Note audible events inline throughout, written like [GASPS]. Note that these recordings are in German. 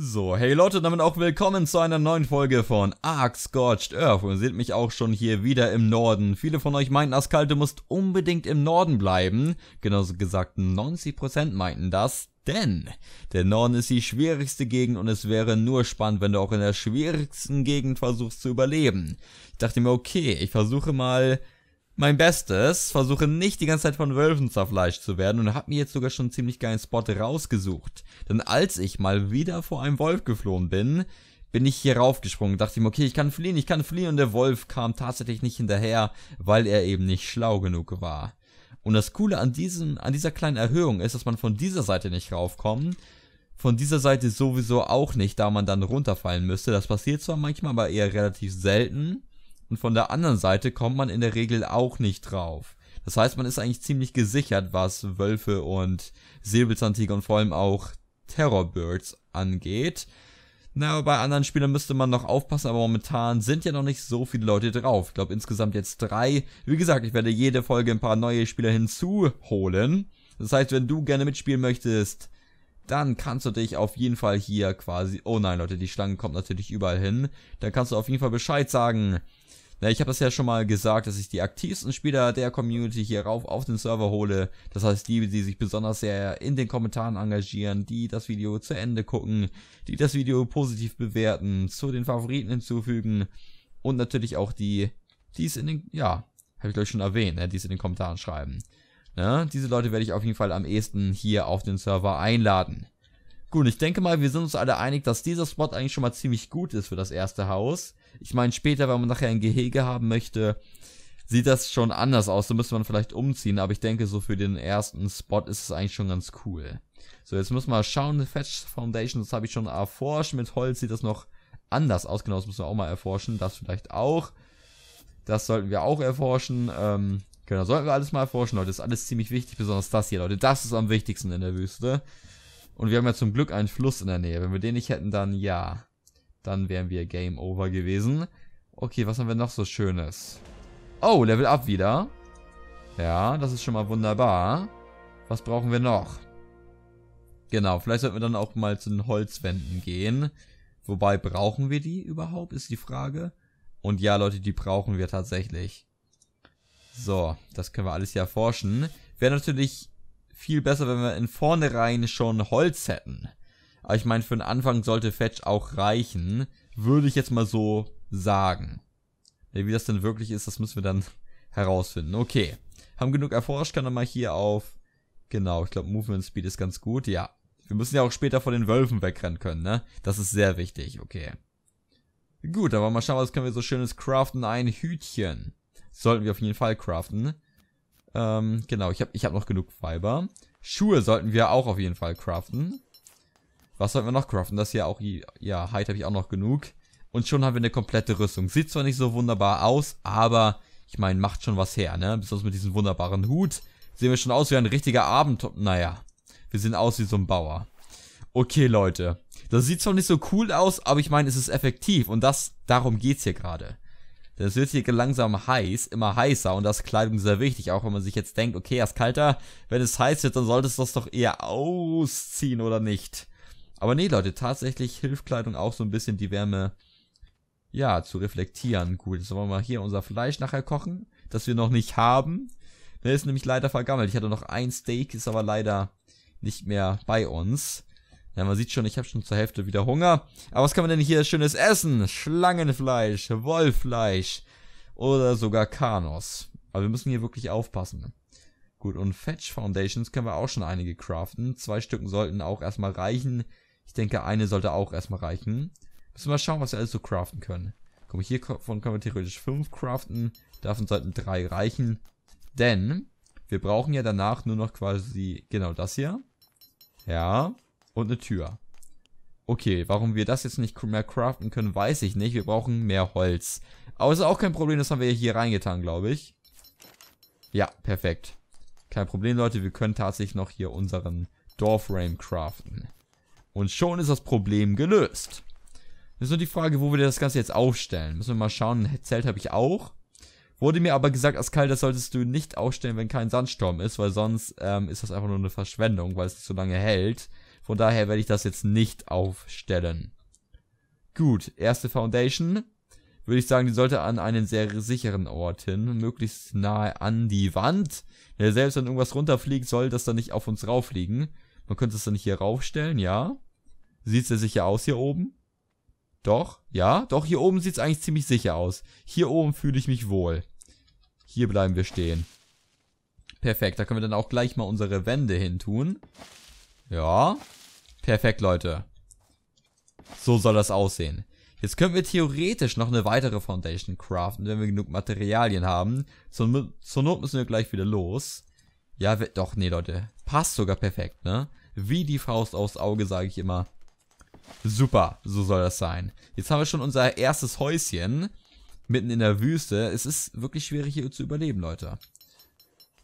So, hey Leute, damit auch willkommen zu einer neuen Folge von Ark Scorched Earth. Und ihr seht mich auch schon hier wieder im Norden. Viele von euch meinten, Askalte muss unbedingt im Norden bleiben. Genauso gesagt, 90% meinten das. Denn der Norden ist die schwierigste Gegend und es wäre nur spannend, wenn du auch in der schwierigsten Gegend versuchst zu überleben. Ich dachte mir, okay, ich versuche mal mein Bestes, versuche nicht die ganze Zeit von Wölfen zerfleischt zu werden und habe mir jetzt sogar schon einen ziemlich geilen Spot rausgesucht. Denn als ich mal wieder vor einem Wolf geflohen bin, bin ich hier raufgesprungen, dachte ihm, okay, ich kann fliehen, ich kann fliehen und der Wolf kam tatsächlich nicht hinterher, weil er eben nicht schlau genug war. Und das Coole an diesem, an dieser kleinen Erhöhung ist, dass man von dieser Seite nicht raufkommt, von dieser Seite sowieso auch nicht, da man dann runterfallen müsste. Das passiert zwar manchmal, aber eher relativ selten und von der anderen Seite kommt man in der Regel auch nicht drauf. Das heißt, man ist eigentlich ziemlich gesichert, was Wölfe und Säbelzahntiger und vor allem auch Terrorbirds angeht. Na, bei anderen Spielern müsste man noch aufpassen, aber momentan sind ja noch nicht so viele Leute drauf. Ich glaube insgesamt jetzt drei. Wie gesagt, ich werde jede Folge ein paar neue Spieler hinzuholen. Das heißt, wenn du gerne mitspielen möchtest, dann kannst du dich auf jeden Fall hier quasi, oh nein Leute, die Schlange kommt natürlich überall hin, dann kannst du auf jeden Fall Bescheid sagen, ja, ich habe das ja schon mal gesagt, dass ich die aktivsten Spieler der Community hier rauf auf den Server hole. Das heißt, die, die sich besonders sehr in den Kommentaren engagieren, die das Video zu Ende gucken, die das Video positiv bewerten, zu den Favoriten hinzufügen und natürlich auch die, die es in den, ja, habe ich glaube ich schon erwähnt, ne, die es in den Kommentaren schreiben. Ne? Diese Leute werde ich auf jeden Fall am ehesten hier auf den Server einladen. Gut, ich denke mal, wir sind uns alle einig, dass dieser Spot eigentlich schon mal ziemlich gut ist für das erste Haus. Ich meine, später, wenn man nachher ein Gehege haben möchte, sieht das schon anders aus. Da müsste man vielleicht umziehen, aber ich denke, so für den ersten Spot ist es eigentlich schon ganz cool. So, jetzt müssen wir mal schauen, Fetch Foundation, das habe ich schon erforscht. Mit Holz sieht das noch anders aus. Genau, das müssen wir auch mal erforschen. Das vielleicht auch. Das sollten wir auch erforschen. Ähm, genau, sollten wir alles mal erforschen, Leute. Das ist alles ziemlich wichtig, besonders das hier, Leute. Das ist am wichtigsten in der Wüste. Und wir haben ja zum Glück einen Fluss in der Nähe. Wenn wir den nicht hätten, dann ja. Dann wären wir Game Over gewesen. Okay, was haben wir noch so Schönes? Oh, Level Up wieder. Ja, das ist schon mal wunderbar. Was brauchen wir noch? Genau, vielleicht sollten wir dann auch mal zu den Holzwänden gehen. Wobei, brauchen wir die überhaupt, ist die Frage. Und ja, Leute, die brauchen wir tatsächlich. So, das können wir alles hier erforschen. Wäre natürlich viel besser, wenn wir in vornherein schon Holz hätten. Aber ich meine, für den Anfang sollte Fetch auch reichen. Würde ich jetzt mal so sagen. Wie das denn wirklich ist, das müssen wir dann [LAUGHS] herausfinden. Okay. Haben genug erforscht, kann dann mal hier auf. Genau, ich glaube, Movement Speed ist ganz gut. Ja. Wir müssen ja auch später vor den Wölfen wegrennen können, ne? Das ist sehr wichtig, okay. Gut, aber mal schauen, was können wir so schönes craften. Ein Hütchen. Sollten wir auf jeden Fall craften. Ähm, genau, ich habe ich hab noch genug Fiber. Schuhe sollten wir auch auf jeden Fall craften. Was sollten wir noch craften? Das hier auch, ja, Hide habe ich auch noch genug. Und schon haben wir eine komplette Rüstung. Sieht zwar nicht so wunderbar aus, aber ich meine, macht schon was her, ne? Besonders mit diesem wunderbaren Hut sehen wir schon aus wie ein richtiger Abend. Naja, wir sehen aus wie so ein Bauer. Okay, Leute. Das sieht zwar nicht so cool aus, aber ich meine, es ist effektiv und das, darum geht's hier gerade. Das wird hier langsam heiß, immer heißer und das ist Kleidung sehr wichtig, auch wenn man sich jetzt denkt, okay, erst kalter, wenn es heiß wird, dann solltest du das doch eher ausziehen oder nicht. Aber nee, Leute, tatsächlich hilft Kleidung auch so ein bisschen die Wärme, ja, zu reflektieren. Gut, jetzt wollen wir mal hier unser Fleisch nachher kochen, das wir noch nicht haben. Der ist nämlich leider vergammelt. Ich hatte noch ein Steak, ist aber leider nicht mehr bei uns. Ja, man sieht schon, ich habe schon zur Hälfte wieder Hunger. Aber was kann man denn hier schönes essen? Schlangenfleisch, Wollfleisch oder sogar Kanos. Aber wir müssen hier wirklich aufpassen. Gut, und Fetch Foundations können wir auch schon einige craften. Zwei Stücken sollten auch erstmal reichen. Ich denke, eine sollte auch erstmal reichen. Müssen wir mal schauen, was wir alles so craften können. Komm, hiervon können wir theoretisch fünf craften. Davon sollten drei reichen. Denn wir brauchen ja danach nur noch quasi genau das hier. Ja und eine Tür. Okay, warum wir das jetzt nicht mehr craften können, weiß ich nicht. Wir brauchen mehr Holz. Aber es ist auch kein Problem, das haben wir hier reingetan, glaube ich. Ja, perfekt. Kein Problem, Leute. Wir können tatsächlich noch hier unseren Doorframe craften. Und schon ist das Problem gelöst. Das ist nur die Frage, wo wir das Ganze jetzt aufstellen. Müssen wir mal schauen. Ein Zelt habe ich auch. Wurde mir aber gesagt, Askal, das solltest du nicht aufstellen, wenn kein Sandsturm ist, weil sonst ähm, ist das einfach nur eine Verschwendung, weil es nicht so lange hält. Von daher werde ich das jetzt nicht aufstellen. Gut, erste Foundation. Würde ich sagen, die sollte an einen sehr sicheren Ort hin, möglichst nahe an die Wand. Ja, selbst wenn irgendwas runterfliegt, soll das dann nicht auf uns rauffliegen. Man könnte es dann nicht hier raufstellen, ja. Sieht es sicher aus hier oben? Doch, ja, doch, hier oben sieht es eigentlich ziemlich sicher aus. Hier oben fühle ich mich wohl. Hier bleiben wir stehen. Perfekt, da können wir dann auch gleich mal unsere Wände hin tun. Ja. Perfekt, Leute. So soll das aussehen. Jetzt können wir theoretisch noch eine weitere Foundation craften, wenn wir genug Materialien haben. Zur, zur Not müssen wir gleich wieder los. Ja, wir, doch, nee, Leute. Passt sogar perfekt, ne? Wie die Faust aufs Auge, sage ich immer. Super, so soll das sein. Jetzt haben wir schon unser erstes Häuschen mitten in der Wüste. Es ist wirklich schwierig hier zu überleben, Leute.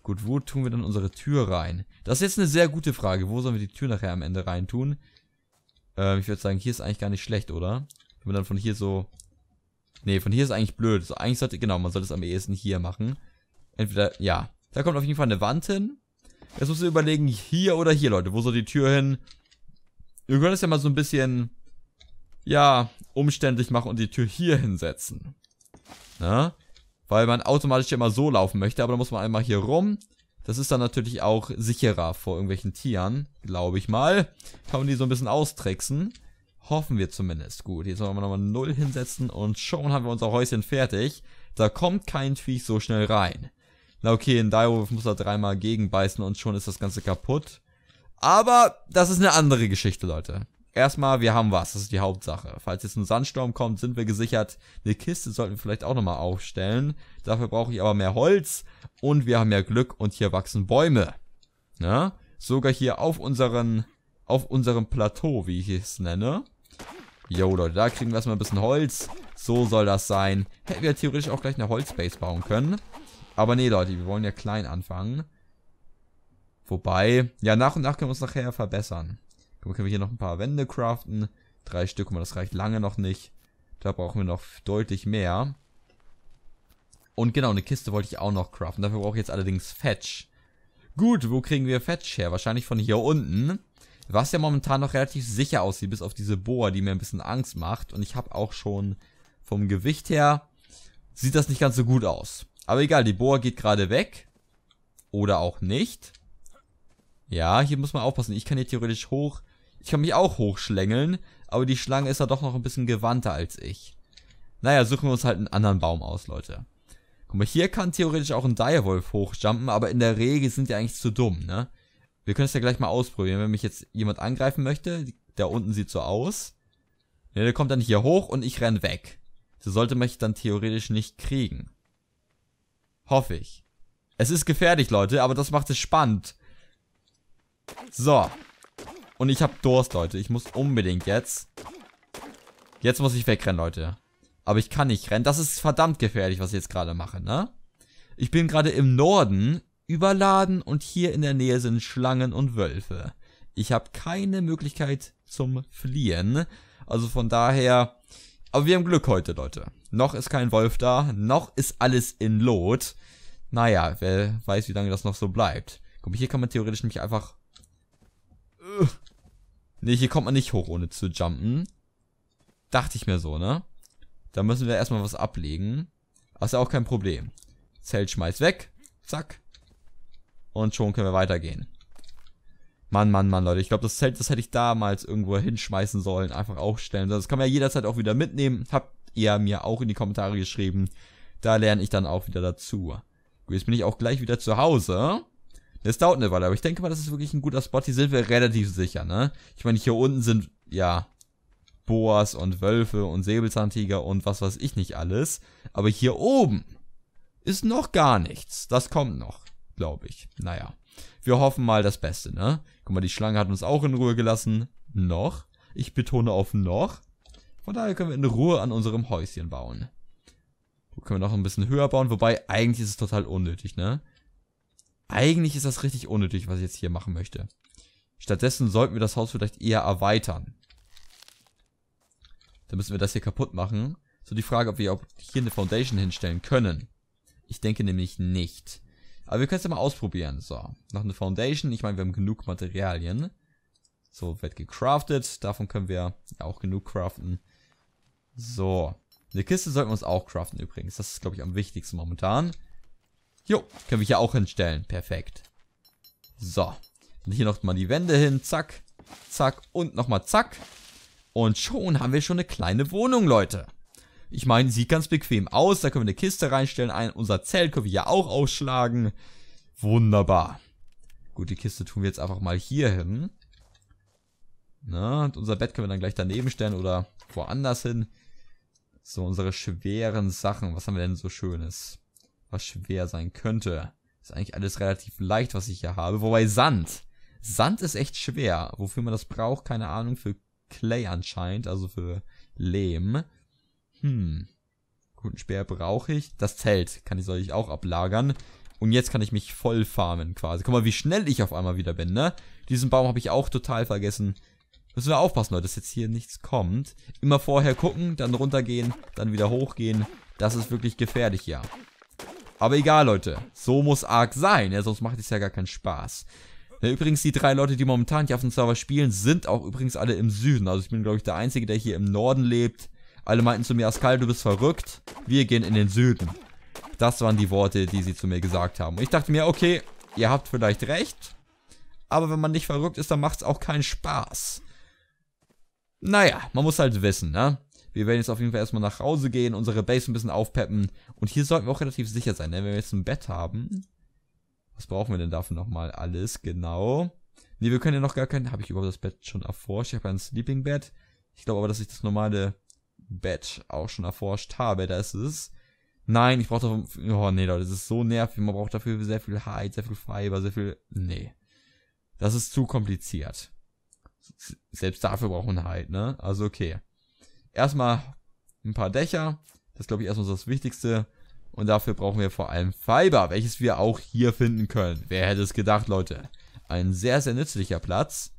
Gut, wo tun wir dann unsere Tür rein? Das ist jetzt eine sehr gute Frage. Wo sollen wir die Tür nachher am Ende reintun? Ähm, ich würde sagen, hier ist eigentlich gar nicht schlecht, oder? Wenn man dann von hier so... Ne, von hier ist eigentlich blöd. So, eigentlich sollte... Genau, man sollte es am ehesten hier machen. Entweder... Ja. Da kommt auf jeden Fall eine Wand hin. Jetzt musst du überlegen, hier oder hier, Leute. Wo soll die Tür hin? Wir können das ja mal so ein bisschen... Ja, umständlich machen und die Tür hier hinsetzen. Na? Ne? weil man automatisch immer so laufen möchte, aber da muss man einmal hier rum. Das ist dann natürlich auch sicherer vor irgendwelchen Tieren, glaube ich mal. Kann man die so ein bisschen austricksen. Hoffen wir zumindest. Gut, jetzt wollen wir nochmal null hinsetzen und schon haben wir unser Häuschen fertig. Da kommt kein Viech so schnell rein. Na okay, in Direwolf muss er dreimal gegenbeißen und schon ist das Ganze kaputt. Aber das ist eine andere Geschichte, Leute erstmal, wir haben was. Das ist die Hauptsache. Falls jetzt ein Sandsturm kommt, sind wir gesichert. Eine Kiste sollten wir vielleicht auch nochmal aufstellen. Dafür brauche ich aber mehr Holz und wir haben mehr Glück und hier wachsen Bäume. Ne? Sogar hier auf unseren, auf unserem Plateau, wie ich es nenne. Jo, Leute, da kriegen wir erstmal ein bisschen Holz. So soll das sein. Hätten wir theoretisch auch gleich eine Holzbase bauen können. Aber nee, Leute, wir wollen ja klein anfangen. Wobei, ja, nach und nach können wir uns nachher verbessern. Dann können wir hier noch ein paar Wände craften. Drei Stück, aber das reicht lange noch nicht. Da brauchen wir noch deutlich mehr. Und genau, eine Kiste wollte ich auch noch craften. Dafür brauche ich jetzt allerdings Fetch. Gut, wo kriegen wir Fetch her? Wahrscheinlich von hier unten. Was ja momentan noch relativ sicher aussieht, bis auf diese Bohr, die mir ein bisschen Angst macht. Und ich habe auch schon vom Gewicht her, sieht das nicht ganz so gut aus. Aber egal, die Bohr geht gerade weg. Oder auch nicht. Ja, hier muss man aufpassen. Ich kann hier theoretisch hoch ich kann mich auch hochschlängeln, aber die Schlange ist ja doch noch ein bisschen gewandter als ich. Naja, suchen wir uns halt einen anderen Baum aus, Leute. Guck mal, hier kann theoretisch auch ein Direwolf hochjumpen, aber in der Regel sind die eigentlich zu dumm, ne? Wir können es ja gleich mal ausprobieren, wenn mich jetzt jemand angreifen möchte. Der unten sieht so aus. Ja, der kommt dann hier hoch und ich renn weg. So sollte mich dann theoretisch nicht kriegen. Hoffe ich. Es ist gefährlich, Leute, aber das macht es spannend. So. Und ich habe Durst, Leute. Ich muss unbedingt jetzt. Jetzt muss ich wegrennen, Leute. Aber ich kann nicht rennen. Das ist verdammt gefährlich, was ich jetzt gerade mache, ne? Ich bin gerade im Norden überladen und hier in der Nähe sind Schlangen und Wölfe. Ich habe keine Möglichkeit zum Fliehen. Also von daher... Aber wir haben Glück heute, Leute. Noch ist kein Wolf da, noch ist alles in Lot. Naja, wer weiß, wie lange das noch so bleibt. Guck mal, hier kann man theoretisch nämlich einfach... Nee, hier kommt man nicht hoch, ohne zu jumpen. Dachte ich mir so, ne? Da müssen wir erstmal was ablegen. Das ist ja auch kein Problem. Zelt schmeißt weg. Zack. Und schon können wir weitergehen. Mann, Mann, Mann, Leute. Ich glaube, das Zelt, das hätte ich damals irgendwo hinschmeißen sollen. Einfach aufstellen. Das kann man ja jederzeit auch wieder mitnehmen. Habt ihr mir auch in die Kommentare geschrieben. Da lerne ich dann auch wieder dazu. Gut, Jetzt bin ich auch gleich wieder zu Hause. Das dauert eine Weile, aber ich denke mal, das ist wirklich ein guter Spot. Hier sind wir relativ sicher, ne? Ich meine, hier unten sind, ja, Boas und Wölfe und Säbelzahntiger und was weiß ich nicht alles. Aber hier oben ist noch gar nichts. Das kommt noch, glaube ich. Naja, wir hoffen mal das Beste, ne? Guck mal, die Schlange hat uns auch in Ruhe gelassen. Noch. Ich betone auf noch. Von daher können wir in Ruhe an unserem Häuschen bauen. können wir noch ein bisschen höher bauen? Wobei, eigentlich ist es total unnötig, ne? Eigentlich ist das richtig unnötig, was ich jetzt hier machen möchte. Stattdessen sollten wir das Haus vielleicht eher erweitern. Dann müssen wir das hier kaputt machen. So die Frage, ob wir hier eine Foundation hinstellen können. Ich denke nämlich nicht. Aber wir können es ja mal ausprobieren. So, noch eine Foundation. Ich meine, wir haben genug Materialien. So, wird gecraftet. Davon können wir auch genug craften. So. Eine Kiste sollten wir uns auch craften übrigens. Das ist, glaube ich, am wichtigsten momentan. Jo, können wir hier auch hinstellen. Perfekt. So. Und hier noch mal die Wände hin. Zack, zack und nochmal zack. Und schon haben wir schon eine kleine Wohnung, Leute. Ich meine, sieht ganz bequem aus. Da können wir eine Kiste reinstellen. Ein, unser Zelt können wir hier auch ausschlagen. Wunderbar. Gut, die Kiste tun wir jetzt einfach mal hier hin. Na, ne, und unser Bett können wir dann gleich daneben stellen oder woanders hin. So, unsere schweren Sachen. Was haben wir denn so Schönes? was schwer sein könnte. Ist eigentlich alles relativ leicht, was ich hier habe. Wobei Sand. Sand ist echt schwer. Wofür man das braucht, keine Ahnung. Für Clay anscheinend, also für Lehm. Hm. Guten Speer brauche ich. Das Zelt kann ich, soll ich auch ablagern. Und jetzt kann ich mich voll farmen quasi. Guck mal, wie schnell ich auf einmal wieder bin, ne? Diesen Baum habe ich auch total vergessen. Müssen wir aufpassen, Leute, dass jetzt hier nichts kommt. Immer vorher gucken, dann runtergehen, dann wieder hochgehen. Das ist wirklich gefährlich, ja. Aber egal, Leute. So muss Ark sein, ja, sonst macht es ja gar keinen Spaß. Ja, übrigens, die drei Leute, die momentan hier auf dem Server spielen, sind auch übrigens alle im Süden. Also ich bin, glaube ich, der Einzige, der hier im Norden lebt. Alle meinten zu mir, Askal, du bist verrückt. Wir gehen in den Süden. Das waren die Worte, die sie zu mir gesagt haben. Und ich dachte mir, okay, ihr habt vielleicht recht. Aber wenn man nicht verrückt ist, dann macht's auch keinen Spaß. Naja, man muss halt wissen, ne? Wir werden jetzt auf jeden Fall erstmal nach Hause gehen, unsere Base ein bisschen aufpeppen. Und hier sollten wir auch relativ sicher sein, ne? Wenn wir jetzt ein Bett haben. Was brauchen wir denn dafür nochmal alles? Genau. Nee, wir können ja noch gar kein... Habe ich überhaupt das Bett schon erforscht? Ich habe ein Sleeping Bed. Ich glaube aber, dass ich das normale Bett auch schon erforscht habe. Da ist es. Nein, ich brauche dafür... Oh, nee, Leute, das ist so nervig. Man braucht dafür sehr viel Hide, sehr viel Fiber, sehr viel... Nee. Das ist zu kompliziert selbst dafür brauchen wir Hide, ne? Also okay erstmal ein paar Dächer. Das glaube ich, erstmal so das Wichtigste. Und dafür brauchen wir vor allem Fiber, welches wir auch hier finden können. Wer hätte es gedacht, Leute? Ein sehr, sehr nützlicher Platz.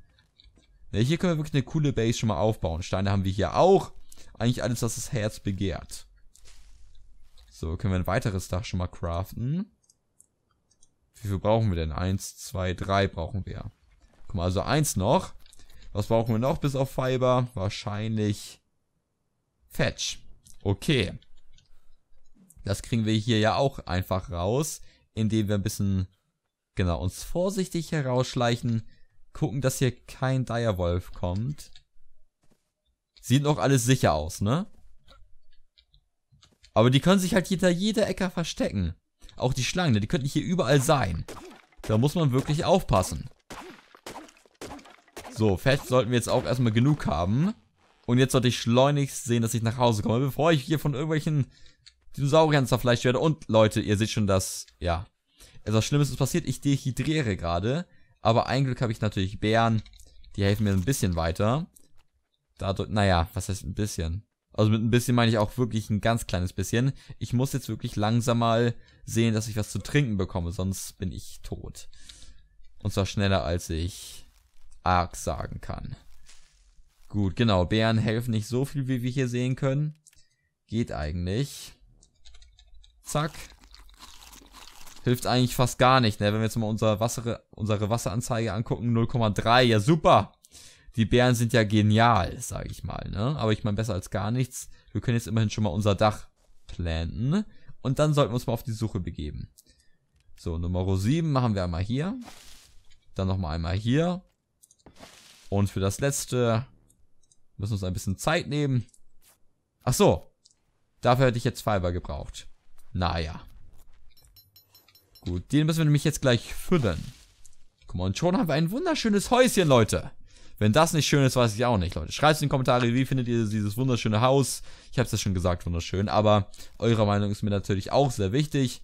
Ja, hier können wir wirklich eine coole Base schon mal aufbauen. Steine haben wir hier auch. Eigentlich alles, was das Herz begehrt. So, können wir ein weiteres Dach schon mal craften. Wie viel brauchen wir denn? Eins, zwei, drei brauchen wir. Guck mal, also eins noch. Was brauchen wir noch bis auf Fiber? Wahrscheinlich Fetch. Okay. Das kriegen wir hier ja auch einfach raus, indem wir ein bisschen, genau, uns vorsichtig herausschleichen, gucken, dass hier kein Direwolf kommt. Sieht noch alles sicher aus, ne? Aber die können sich halt hinter jeder Ecke verstecken. Auch die Schlangen, ne? die könnten hier überall sein. Da muss man wirklich aufpassen. So, Fetch sollten wir jetzt auch erstmal genug haben. Und jetzt sollte ich schleunigst sehen, dass ich nach Hause komme, bevor ich hier von irgendwelchen Dinosauriern zerfleischt werde. Und Leute, ihr seht schon, dass, ja, etwas Schlimmes ist passiert. Ich dehydriere gerade. Aber ein Glück habe ich natürlich Bären. Die helfen mir ein bisschen weiter. Dadurch, naja, was heißt ein bisschen? Also mit ein bisschen meine ich auch wirklich ein ganz kleines bisschen. Ich muss jetzt wirklich langsam mal sehen, dass ich was zu trinken bekomme, sonst bin ich tot. Und zwar schneller, als ich arg sagen kann. Gut, genau. Bären helfen nicht so viel, wie wir hier sehen können. Geht eigentlich. Zack. Hilft eigentlich fast gar nicht, ne? Wenn wir jetzt mal unsere, Wasser, unsere Wasseranzeige angucken, 0,3. Ja, super. Die Bären sind ja genial, sage ich mal, ne? Aber ich meine, besser als gar nichts. Wir können jetzt immerhin schon mal unser Dach planten. Und dann sollten wir uns mal auf die Suche begeben. So, Nummer 7 machen wir einmal hier. Dann nochmal einmal hier. Und für das letzte Müssen uns ein bisschen Zeit nehmen. Ach so. Dafür hätte ich jetzt Fiber gebraucht. Naja. Gut, den müssen wir nämlich jetzt gleich füllen. Guck mal, und schon haben wir ein wunderschönes Häuschen, Leute. Wenn das nicht schön ist, weiß ich auch nicht, Leute. Schreibt in die Kommentare, wie findet ihr dieses wunderschöne Haus? Ich habe es ja schon gesagt, wunderschön. Aber eure Meinung ist mir natürlich auch sehr wichtig.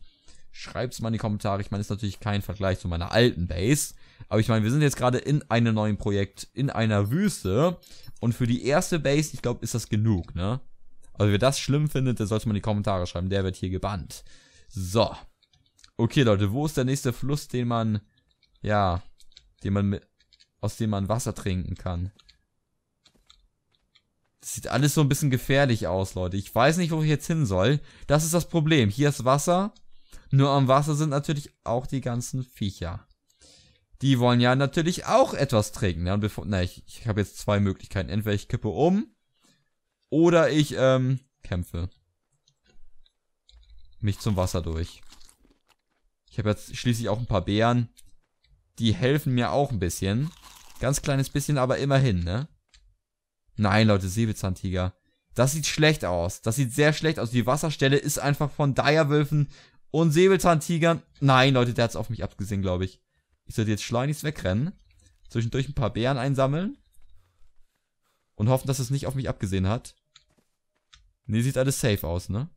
Schreibt's mal in die Kommentare. Ich meine, ist natürlich kein Vergleich zu meiner alten Base. Aber ich meine, wir sind jetzt gerade in einem neuen Projekt, in einer Wüste. Und für die erste Base, ich glaube, ist das genug, ne? Also wer das schlimm findet, der sollte mal in die Kommentare schreiben. Der wird hier gebannt. So. Okay, Leute, wo ist der nächste Fluss, den man, ja, den man mit, aus dem man Wasser trinken kann? Das sieht alles so ein bisschen gefährlich aus, Leute. Ich weiß nicht, wo ich jetzt hin soll. Das ist das Problem. Hier ist Wasser. Nur am Wasser sind natürlich auch die ganzen Viecher. Die wollen ja natürlich auch etwas trinken. Ja, bevor, na, ich, ich habe jetzt zwei Möglichkeiten. Entweder ich kippe um oder ich ähm, kämpfe. Mich zum Wasser durch. Ich habe jetzt schließlich auch ein paar Bären. Die helfen mir auch ein bisschen. Ganz kleines bisschen, aber immerhin, ne? Nein, Leute, Säbelzahntiger. Das sieht schlecht aus. Das sieht sehr schlecht aus. Die Wasserstelle ist einfach von Direwölfen und Säbelzahntiger. Nein, Leute, der hat's auf mich abgesehen, glaube ich. Ich sollte jetzt schleunigst wegrennen. Zwischendurch ein paar Bären einsammeln. Und hoffen, dass es nicht auf mich abgesehen hat. Nee, sieht alles safe aus, ne?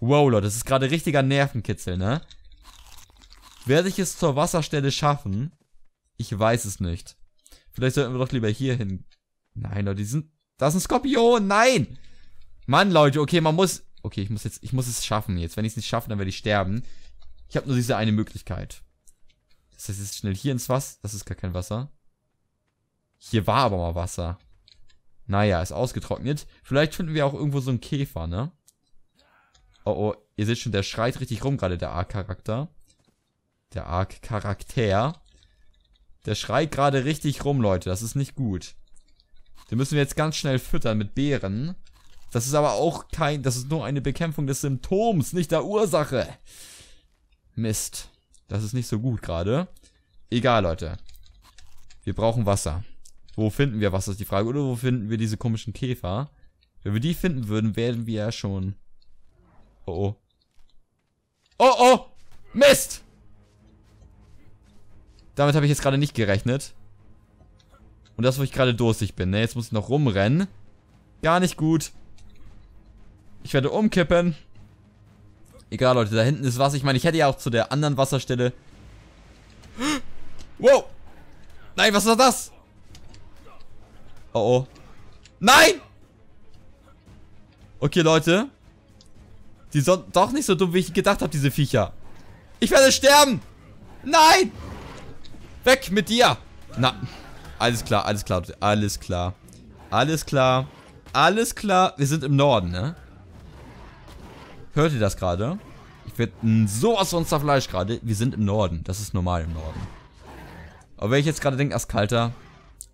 Wow, Leute, das ist gerade richtiger Nervenkitzel, ne? Werde ich es zur Wasserstelle schaffen? Ich weiß es nicht. Vielleicht sollten wir doch lieber hier hin. Nein, Leute, die sind... Das ist ein Skorpion, nein! Mann, Leute, okay, man muss okay, ich muss jetzt, ich muss es schaffen jetzt. Wenn ich es nicht schaffe, dann werde ich sterben. Ich habe nur diese eine Möglichkeit. Das heißt, jetzt schnell hier ins Wasser. Das ist gar kein Wasser. Hier war aber mal Wasser. Naja, ist ausgetrocknet. Vielleicht finden wir auch irgendwo so einen Käfer, ne? Oh, oh, ihr seht schon, der schreit richtig rum gerade, der Ark-Charakter. Der Ark-Charakter. Der schreit gerade richtig rum, Leute. Das ist nicht gut. Den müssen wir jetzt ganz schnell füttern mit Beeren. Das ist aber auch kein, das ist nur eine Bekämpfung des Symptoms, nicht der Ursache. Mist. Das ist nicht so gut gerade. Egal, Leute. Wir brauchen Wasser. Wo finden wir Wasser, ist die Frage. Oder wo finden wir diese komischen Käfer? Wenn wir die finden würden, wären wir ja schon... Oh, oh. Oh, oh! Mist! Damit habe ich jetzt gerade nicht gerechnet. Und das, wo ich gerade durstig bin. Ne? Jetzt muss ich noch rumrennen. Gar nicht gut. Ich werde umkippen. Egal, Leute, da hinten ist Wasser. Ich meine, ich hätte ja auch zu der anderen Wasserstelle... [GASPS] Wow! Nein, was war das? Oh, oh. Nein! Okay, Leute. Die sind doch nicht so dumm, wie ich gedacht habe, diese Viecher. Ich werde sterben! Nein! Weg mit dir! Na, alles klar, alles klar, alles klar. Alles klar. Alles klar. Wir sind im Norden, ne? Hört ihr das gerade? Ich werde sowas von Fleisch gerade. Wir sind im Norden. Das ist normal im Norden. Aber wenn ich jetzt gerade denke, Askalter,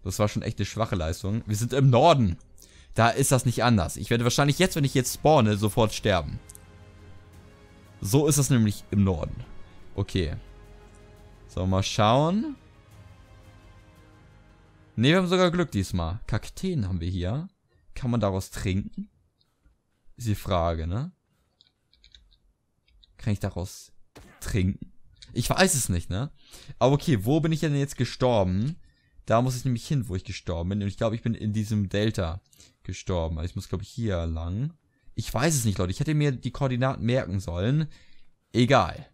das war schon echt eine schwache Leistung. Wir sind im Norden. Da ist das nicht anders. Ich werde wahrscheinlich jetzt, wenn ich jetzt spawne, sofort sterben. So ist das nämlich im Norden. Okay. So, mal schauen. Ne, wir haben sogar Glück diesmal. Kakteen haben wir hier. Kann man daraus trinken? Ist die Frage, ne? Kann ich daraus trinken? Ich weiß es nicht, ne? Aber okay, wo bin ich denn jetzt gestorben? Da muss ich nämlich hin, wo ich gestorben bin. Und ich glaube, ich bin in diesem Delta gestorben. Also ich muss, glaube ich, hier lang. Ich weiß es nicht, Leute. Ich hätte mir die Koordinaten merken sollen. Egal.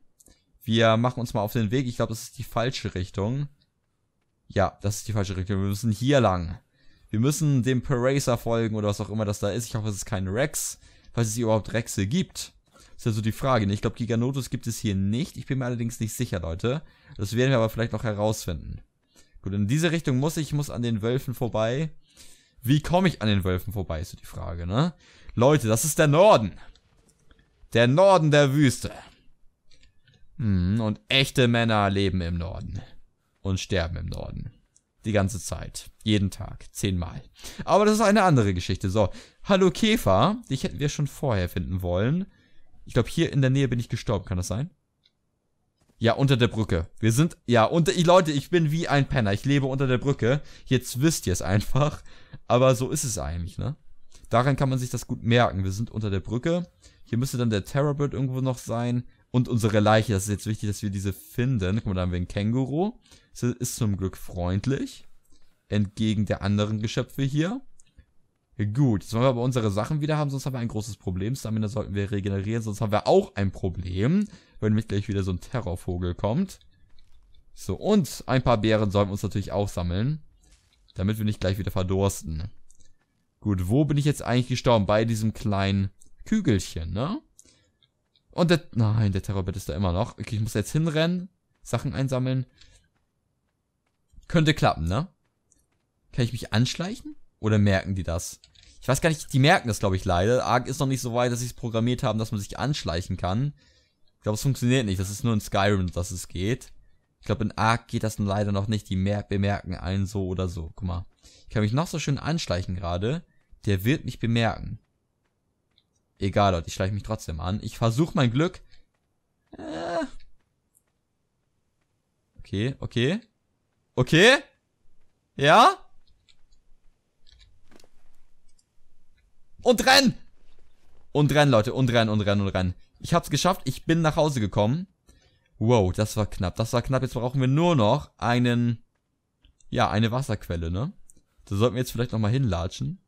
Wir machen uns mal auf den Weg. Ich glaube, das ist die falsche Richtung. Ja, das ist die falsche Richtung. Wir müssen hier lang. Wir müssen dem Paracer folgen oder was auch immer das da ist. Ich hoffe, es ist kein Rex. Falls es hier überhaupt Rexe gibt. Ist ja so die Frage. Ne? Ich glaube, Giganotus gibt es hier nicht. Ich bin mir allerdings nicht sicher, Leute. Das werden wir aber vielleicht noch herausfinden. Gut, in diese Richtung muss ich, muss an den Wölfen vorbei. Wie komme ich an den Wölfen vorbei, ist so die Frage, ne? Leute, das ist der Norden. Der Norden der Wüste. Hm, und echte Männer leben im Norden. Und sterben im Norden. Die ganze Zeit. Jeden Tag. Zehnmal. Aber das ist eine andere Geschichte. So, hallo Käfer. Dich hätten wir schon vorher finden wollen. Ich glaube, hier in der Nähe bin ich gestorben. Kann das sein? Ja, unter der Brücke. Wir sind, ja, unter, Ich, Leute, ich bin wie ein Penner. Ich lebe unter der Brücke. Jetzt wisst ihr es einfach. Aber so ist es eigentlich, ne? Daran kann man sich das gut merken. Wir sind unter der Brücke. Hier müsste dann der Terrorbird irgendwo noch sein. Und unsere Leiche. Das ist jetzt wichtig, dass wir diese finden. Guck mal, da haben wir einen Känguru. Das ist zum Glück freundlich. Entgegen der anderen Geschöpfe hier. Gut, jetzt wollen wir aber unsere Sachen wieder haben, sonst haben wir ein großes Problem. Stamina sollten wir regenerieren, sonst haben wir auch ein Problem, wenn nämlich gleich wieder so ein Terrorvogel kommt. So, und ein paar Beeren sollen wir uns natürlich auch sammeln, damit wir nicht gleich wieder verdursten. Gut, wo bin ich jetzt eigentlich gestorben? Bei diesem kleinen Kügelchen, ne? Und der... Nein, der Terrorbett ist da immer noch. Okay, ich muss jetzt hinrennen, Sachen einsammeln. Könnte klappen, ne? Kann ich mich anschleichen? Oder merken die das? Ich weiß gar nicht, die merken das, glaube ich, leider. ARK ist noch nicht so weit, dass sie es programmiert haben, dass man sich anschleichen kann. Ich glaube, es funktioniert nicht. Das ist nur in Skyrim, dass es geht. Ich glaube, in Ark geht das leider noch nicht. Die mer bemerken einen so oder so. Guck mal. Ich kann mich noch so schön anschleichen gerade. Der wird mich bemerken. Egal, Leute. Ich schleiche mich trotzdem an. Ich versuche mein Glück. Äh. Okay, okay. Okay. Ja? Und renn! Und renn, Leute. Und renn, und renn, und renn. Ich hab's geschafft. Ich bin nach Hause gekommen. Wow, das war knapp. Das war knapp. Jetzt brauchen wir nur noch einen... Ja, eine Wasserquelle, ne? Da sollten wir jetzt vielleicht nochmal hinlatschen.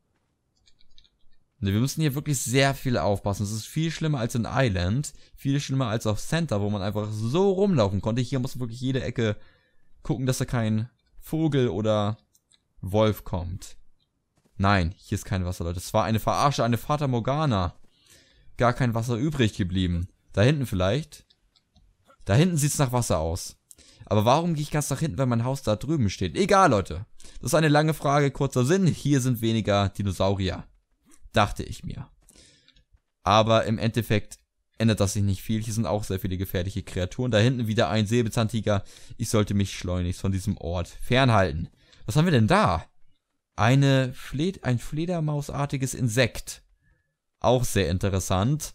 Ne, wir müssen hier wirklich sehr viel aufpassen. Es ist viel schlimmer als in Island. Viel schlimmer als auf Center, wo man einfach so rumlaufen konnte. Hier muss man wirklich jede Ecke gucken, dass da kein Vogel oder Wolf kommt. Nein, hier ist kein Wasser, Leute. Es war eine Verarsche, eine Fata Morgana. Gar kein Wasser übrig geblieben. Da hinten vielleicht. Da hinten sieht es nach Wasser aus. Aber warum gehe ich ganz nach hinten, wenn mein Haus da drüben steht? Egal, Leute. Das ist eine lange Frage, kurzer Sinn. Hier sind weniger Dinosaurier. Dachte ich mir. Aber im Endeffekt ändert das sich nicht viel. Hier sind auch sehr viele gefährliche Kreaturen. Da hinten wieder ein Säbelzahntiger. Ich sollte mich schleunigst von diesem Ort fernhalten. Was haben wir denn da? eine Fled ein Fledermausartiges Insekt. Auch sehr interessant.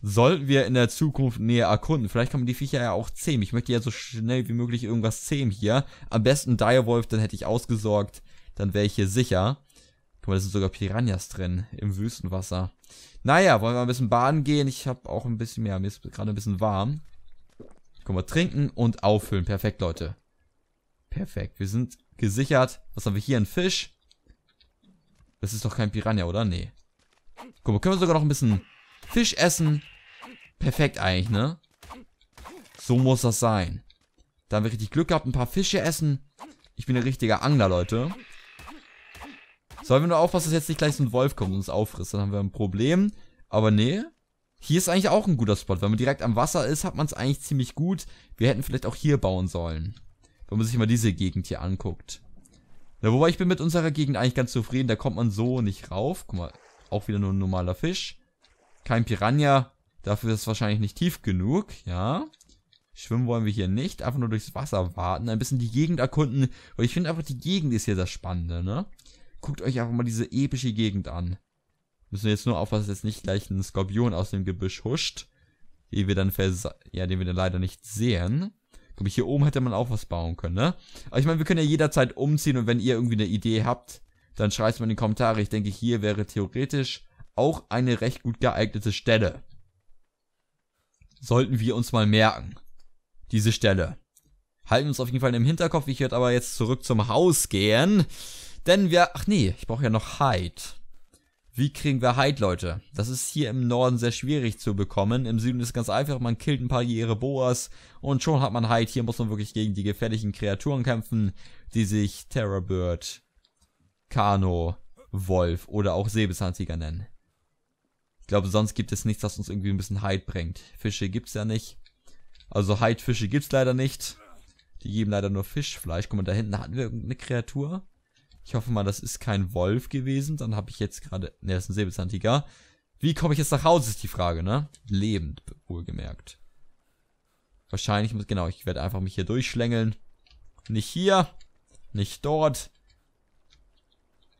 Sollten wir in der Zukunft näher erkunden. Vielleicht kann man die Viecher ja auch zähmen. Ich möchte ja so schnell wie möglich irgendwas zähmen hier. Am besten Direwolf, dann hätte ich ausgesorgt. Dann wäre ich hier sicher. Guck mal, da sind sogar Piranhas drin im Wüstenwasser. Naja, wollen wir ein bisschen baden gehen? Ich habe auch ein bisschen mehr. Ja, mir ist gerade ein bisschen warm. Guck mal, trinken und auffüllen. Perfekt, Leute. Perfekt. Wir sind gesichert. Was haben wir hier? Ein Fisch. Das ist doch kein Piranha, oder? Nee. Guck mal, können wir sogar noch ein bisschen Fisch essen. Perfekt eigentlich, ne? So muss das sein. Da haben wir richtig Glück gehabt, ein paar Fische essen. Ich bin ein richtiger Angler, Leute. Sollen wir nur aufpassen, dass jetzt nicht gleich so ein Wolf kommt und uns auffrisst. Dann haben wir ein Problem. Aber nee, hier ist eigentlich auch ein guter Spot. Wenn man direkt am Wasser ist, hat man es eigentlich ziemlich gut. Wir hätten vielleicht auch hier bauen sollen. Wenn man sich mal diese Gegend hier anguckt. Ja, wobei ich bin mit unserer Gegend eigentlich ganz zufrieden. Da kommt man so nicht rauf. Guck mal, auch wieder nur ein normaler Fisch. Kein Piranha. Dafür ist es wahrscheinlich nicht tief genug. Ja. Schwimmen wollen wir hier nicht. Einfach nur durchs Wasser warten. Ein bisschen die Gegend erkunden. Weil ich finde einfach, die Gegend ist hier das Spannende, ne? Guckt euch einfach mal diese epische Gegend an. Müssen wir jetzt nur aufpassen, dass jetzt nicht gleich ein Skorpion aus dem Gebüsch huscht. Den wir dann, ja, den wir dann leider nicht sehen. Aber hier oben hätte man auch was bauen können, ne? Aber ich meine, wir können ja jederzeit umziehen und wenn ihr irgendwie eine Idee habt, dann schreibt es mal in die Kommentare. Ich denke, hier wäre theoretisch auch eine recht gut geeignete Stelle. Sollten wir uns mal merken. Diese Stelle. Halten uns auf jeden Fall im Hinterkopf. Ich werde aber jetzt zurück zum Haus gehen. Denn wir... Ach nee, ich brauche ja noch Hyde wie kriegen wir Hide-Leute? Das ist hier im Norden sehr schwierig zu bekommen. Im Süden ist es ganz einfach, man killt ein paar ihre Boas und schon hat man Hide. Hier muss man wirklich gegen die gefährlichen Kreaturen kämpfen, die sich Terrorbird, Kano, Wolf oder auch Säbelzahntiger nennen. Ich glaube, sonst gibt es nichts, das uns irgendwie ein bisschen Hide bringt. Fische gibt es ja nicht. Also Hide-Fische gibt es leider nicht. Die geben leider nur Fischfleisch. Guck mal, da hinten hatten wir irgendeine Kreatur. Ich hoffe mal, das ist kein Wolf gewesen. Dann habe ich jetzt gerade... Ne, das ist ein Säbelzahntiger. Wie komme ich jetzt nach Hause, ist die Frage, ne? Lebend, wohlgemerkt. Wahrscheinlich muss... Genau, ich werde einfach mich hier durchschlängeln. Nicht hier. Nicht dort.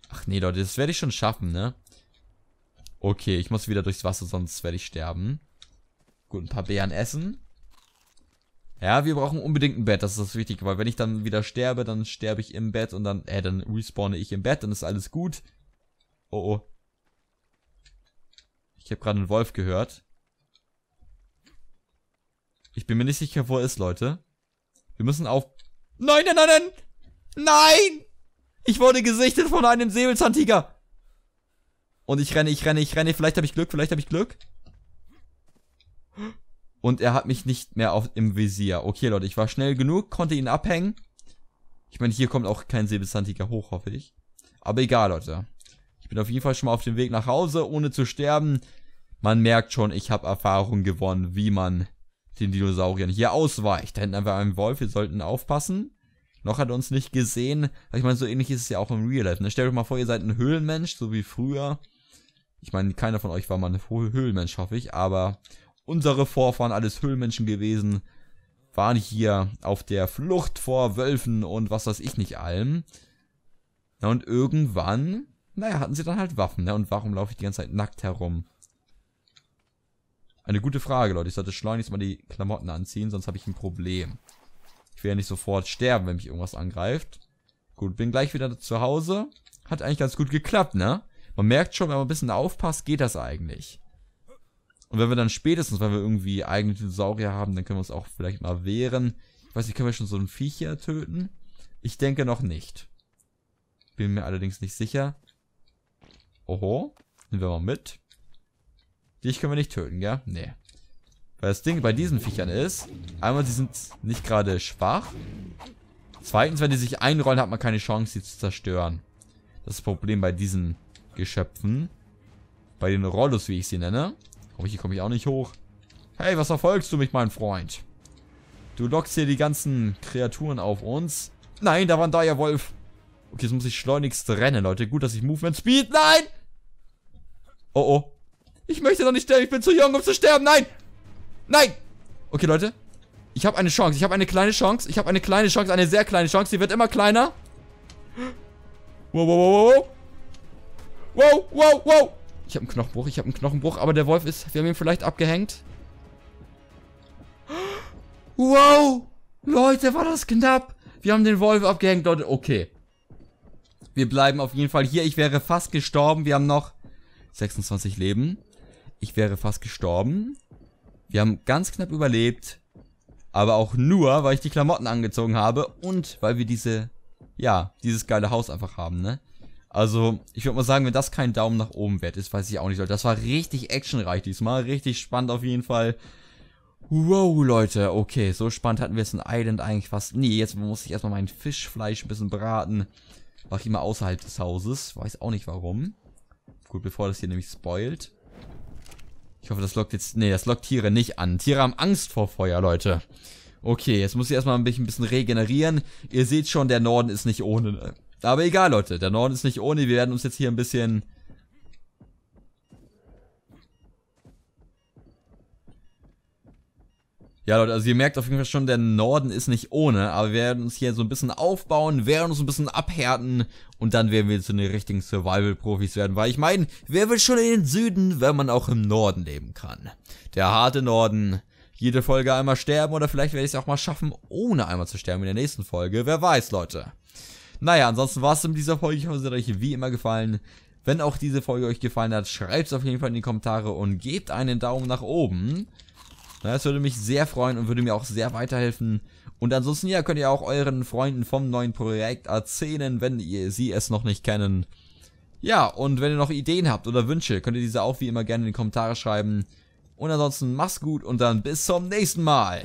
Ach nee, Leute, das werde ich schon schaffen, ne? Okay, ich muss wieder durchs Wasser, sonst werde ich sterben. Gut, ein paar Beeren essen. Ja, wir brauchen unbedingt ein Bett, das ist das Wichtige, weil wenn ich dann wieder sterbe, dann sterbe ich im Bett und dann, äh, dann respawne ich im Bett, dann ist alles gut. Oh oh. Ich habe gerade einen Wolf gehört. Ich bin mir nicht sicher, wo er ist, Leute. Wir müssen auf... Nein, nein, nein, nein! Nein! Ich wurde gesichtet von einem Säbelzahntiger! Und ich renne, ich renne, ich renne. Vielleicht habe ich Glück, vielleicht habe ich Glück. Und er hat mich nicht mehr auf, im Visier. Okay, Leute, ich war schnell genug, konnte ihn abhängen. Ich meine, hier kommt auch kein Säbelzahntiger hoch, hoffe ich. Aber egal, Leute. Ich bin auf jeden Fall schon mal auf dem Weg nach Hause, ohne zu sterben. Man merkt schon, ich habe Erfahrung gewonnen, wie man den Dinosauriern hier ausweicht. Da hinten haben wir einen Wolf, wir sollten aufpassen. Noch hat er uns nicht gesehen. Ich meine, so ähnlich ist es ja auch im Real Life. Ne? Stellt euch mal vor, ihr seid ein Höhlenmensch, so wie früher. Ich meine, keiner von euch war mal ein Höhlenmensch, hoffe ich, aber unsere Vorfahren alles Höhlenmenschen gewesen, waren hier auf der Flucht vor Wölfen und was weiß ich nicht allem. Na und irgendwann, naja, hatten sie dann halt Waffen, ne? Und warum laufe ich die ganze Zeit nackt herum? Eine gute Frage, Leute. Ich sollte schleunigst mal die Klamotten anziehen, sonst habe ich ein Problem. Ich werde ja nicht sofort sterben, wenn mich irgendwas angreift. Gut, bin gleich wieder zu Hause. Hat eigentlich ganz gut geklappt, ne? Man merkt schon, wenn man ein bisschen aufpasst, geht das eigentlich. Und wenn wir dann spätestens, wenn wir irgendwie eigene Dinosaurier haben, dann können wir uns auch vielleicht mal wehren. Ich weiß nicht, können wir schon so ein Viech hier töten? Ich denke noch nicht. Bin mir allerdings nicht sicher. Oho. Nehmen wir mal mit. Dich können wir nicht töten, gell? Nee. Weil das Ding bei diesen Viechern ist, einmal, sie sind nicht gerade schwach. Zweitens, wenn die sich einrollen, hat man keine Chance, sie zu zerstören. Das ist das Problem bei diesen Geschöpfen. Bei den Rollos, wie ich sie nenne. Aber hier komme ich auch nicht hoch. Hey, was verfolgst du mich, mein Freund? Du lockst hier die ganzen Kreaturen auf uns. Nein, da war ein Wolf. Okay, jetzt muss ich schleunigst rennen, Leute. Gut, dass ich Movement Speed... Nein! Oh, oh. Ich möchte doch nicht sterben. Ich bin zu jung, um zu sterben. Nein! Nein! Okay, Leute. Ich habe eine Chance. Ich habe eine kleine Chance. Ich habe eine kleine Chance. Eine sehr kleine Chance. Die wird immer kleiner. Wow, wow, wow, wow. Wow, wow, wow. Ich habe einen Knochenbruch, ich habe einen Knochenbruch, aber der Wolf ist, wir haben ihn vielleicht abgehängt. Wow! Leute, war das knapp! Wir haben den Wolf abgehängt, Leute. Okay. Wir bleiben auf jeden Fall hier. Ich wäre fast gestorben. Wir haben noch 26 Leben. Ich wäre fast gestorben. Wir haben ganz knapp überlebt. Aber auch nur, weil ich die Klamotten angezogen habe und weil wir diese, ja, dieses geile Haus einfach haben, ne? Also, ich würde mal sagen, wenn das kein Daumen nach oben wert ist, weiß ich auch nicht, Leute. Das war richtig actionreich diesmal. Richtig spannend auf jeden Fall. Wow, Leute. Okay, so spannend hatten wir es in Island eigentlich fast nie. Jetzt muss ich erstmal mein Fischfleisch ein bisschen braten. Mach ich immer außerhalb des Hauses. Weiß auch nicht warum. Gut, bevor das hier nämlich spoilt. Ich hoffe, das lockt jetzt... Nee, das lockt Tiere nicht an. Tiere haben Angst vor Feuer, Leute. Okay, jetzt muss ich erstmal ein bisschen, ein bisschen regenerieren. Ihr seht schon, der Norden ist nicht ohne. Ne? Aber egal, Leute. Der Norden ist nicht ohne. Wir werden uns jetzt hier ein bisschen... Ja, Leute, also ihr merkt auf jeden Fall schon, der Norden ist nicht ohne, aber wir werden uns hier so ein bisschen aufbauen, werden uns ein bisschen abhärten und dann werden wir zu den richtigen Survival-Profis werden, weil ich meine, wer will schon in den Süden, wenn man auch im Norden leben kann? Der harte Norden, jede Folge einmal sterben oder vielleicht werde ich es auch mal schaffen, ohne einmal zu sterben in der nächsten Folge, wer weiß, Leute. Naja, ansonsten war es mit dieser Folge. Ich hoffe, es hat euch wie immer gefallen. Wenn auch diese Folge euch gefallen hat, schreibt es auf jeden Fall in die Kommentare und gebt einen Daumen nach oben. Das würde mich sehr freuen und würde mir auch sehr weiterhelfen. Und ansonsten, ja, könnt ihr auch euren Freunden vom neuen Projekt erzählen, wenn ihr sie es noch nicht kennen. Ja, und wenn ihr noch Ideen habt oder Wünsche, könnt ihr diese auch wie immer gerne in die Kommentare schreiben. Und ansonsten, macht's gut und dann bis zum nächsten Mal.